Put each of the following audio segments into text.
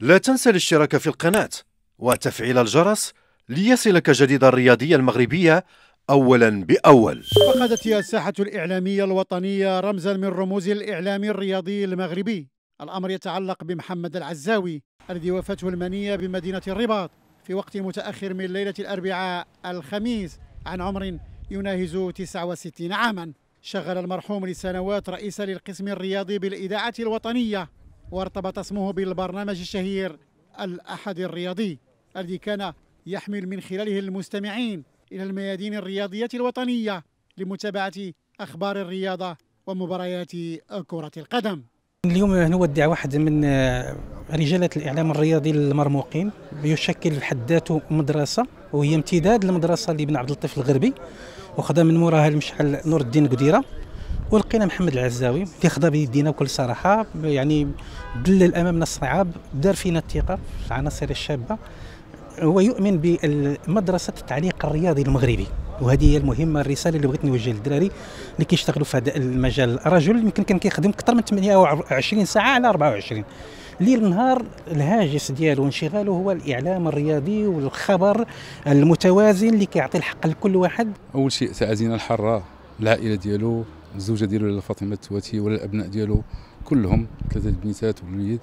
لا تنسى الاشتراك في القناة وتفعيل الجرس ليصلك جديد الرياضية المغربية أولا بأول فقدت الساحة الإعلامية الوطنية رمزا من رموز الإعلام الرياضي المغربي الأمر يتعلق بمحمد العزاوي الذي وفته المنية بمدينة الرباط في وقت متأخر من ليلة الأربعاء الخميس عن عمر يناهز 69 عاما شغل المرحوم لسنوات رئيسا للقسم الرياضي بالإذاعة الوطنية وارتبط اسمه بالبرنامج الشهير الأحد الرياضي الذي كان يحمل من خلاله المستمعين إلى الميادين الرياضية الوطنية لمتابعة أخبار الرياضة ومباريات كرة القدم اليوم نودع واحد من رجالة الإعلام الرياضي المرموقين يشكل حد ذاته مدرسة وهي امتداد المدرسة لابن عبد اللطيف الغربي وخذا من موراها المشعل نور الدين قديرة ولقينا محمد العزاوي كيخضع بيدينا بكل صراحه يعني دلل امامنا الصعاب دار فينا الثقه في العناصر الشابه هو يؤمن بمدرسه التعليق الرياضي المغربي وهذه هي المهمه الرساله اللي بغيت نوجه للدراري اللي كيشتغلوا في هذا المجال الرجل يمكن كان كيخدم اكثر من 28 ساعه على 24 ليل نهار الهاجس ديالو وانشغاله هو الاعلام الرياضي والخبر المتوازن اللي كيعطي الحق لكل واحد اول شيء تعازينا الحاره العائله ديالو الزوجه ديالو لاله فاطمه التواتي ولا الابناء ديالو كلهم ثلاثه البنيتات والوليد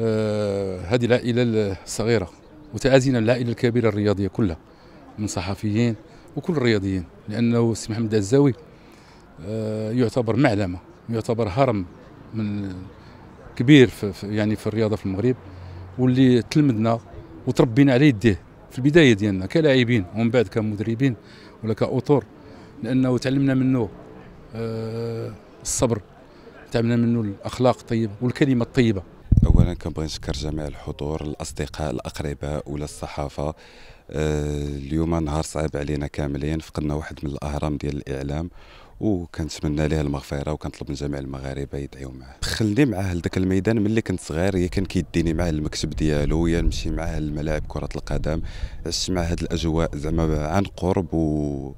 آه هذه العائله الصغيره وتعازينا العائله الكبيره الرياضيه كلها من صحفيين وكل الرياضيين لانه السي محمد الزاوي آه يعتبر معلمه يعتبر هرم من كبير في يعني في الرياضه في المغرب واللي تلمدنا وتربينا على يديه في البدايه ديالنا كلاعبين ومن بعد كمدربين ولا كاطور لانه تعلمنا منه آه، الصبر تعملنا منه الاخلاق الطيبه والكلمه الطيبه اولا كنبغي نشكر جميع الحضور الاصدقاء الاقرباء ولا الصحافه آه، اليوم نهار صعيب علينا كاملين فقدنا واحد من الاهرام ديال الاعلام وكنتمنى ليه المغفره وكنطلب من جميع المغاربه يدعيو معاه خلني معاه لذاك الميدان ملي كنت صغير هي كان كيديني معاه المكتب ديالو يا نمشي معاه الملاعب كره القدم عشت مع هاد الاجواء زعما عن قرب و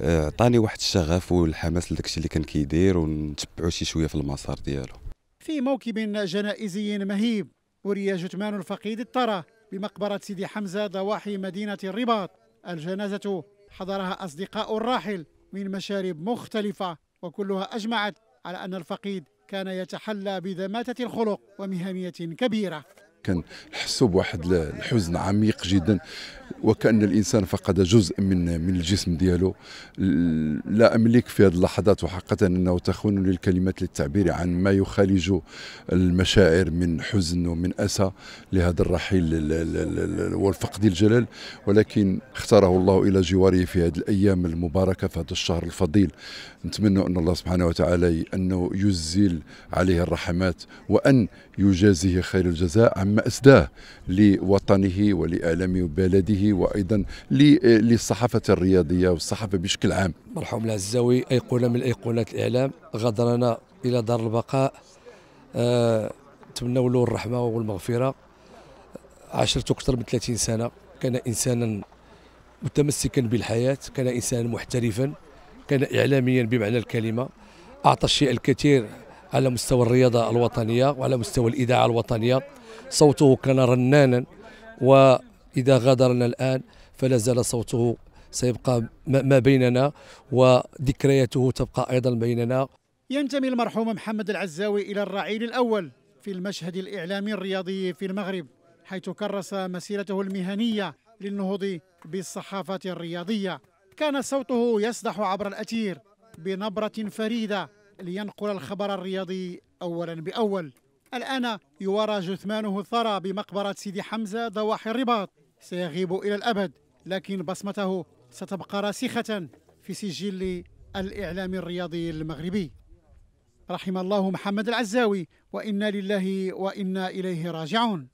عطاني واحد الشغف والحماس لداكشي اللي كان كيدير ونتبعو شي شويه في المسار ديالو في موكب جنائزي مهيب وري جثمان الفقيد الطرى بمقبرة سيدي حمزة ضواحي مدينة الرباط الجنازة حضرها أصدقاء الراحل من مشارب مختلفة وكلها أجمعت على أن الفقيد كان يتحلى بدماتة الخلق ومهنية كبيرة كان حسوا بواحد الحزن عميق جدا وكان الانسان فقد جزء من من الجسم ديالو لا املك في هذه اللحظات وحقيقه انه تخون للكلمات للتعبير عن ما يخالج المشاعر من حزن ومن اسى لهذا الرحيل والفقد الجلال ولكن اختاره الله الى جواره في هذه الايام المباركه في هذا الشهر الفضيل نتمنى ان الله سبحانه وتعالى انه يزيل عليه الرحمات وان يجازيه خير الجزاء عما أسداه لوطنه ولإعلام بلده وأيضا للصحافة الرياضية والصحافة بشكل عام مرحوم العزاوي أيقونة من أيقونات الإعلام غادرنا إلى دار البقاء آه، نتمنوا له الرحمة والمغفرة عاشرته أكثر من 30 سنة كان إنسانا متمسكا بالحياة كان إنسانا محترفا كان إعلاميا بمعنى الكلمة أعطى الشيء الكثير على مستوى الرياضة الوطنية وعلى مستوى الإذاعة الوطنية صوته كان رنانا وإذا غادرنا الآن فلا زال صوته سيبقى ما بيننا وذكرياته تبقى أيضا بيننا ينتمي المرحوم محمد العزاوي إلى الرعيل الأول في المشهد الإعلامي الرياضي في المغرب حيث كرس مسيرته المهنية للنهوض بالصحافة الرياضية كان صوته يصدح عبر الأثير بنبرة فريدة لينقل الخبر الرياضي أولا بأول الآن يورى جثمانه الثرى بمقبرة سيدي حمزة ضواحي الرباط سيغيب إلى الأبد لكن بصمته ستبقى راسخة في سجل الإعلام الرياضي المغربي رحم الله محمد العزاوي وإنا لله وإنا إليه راجعون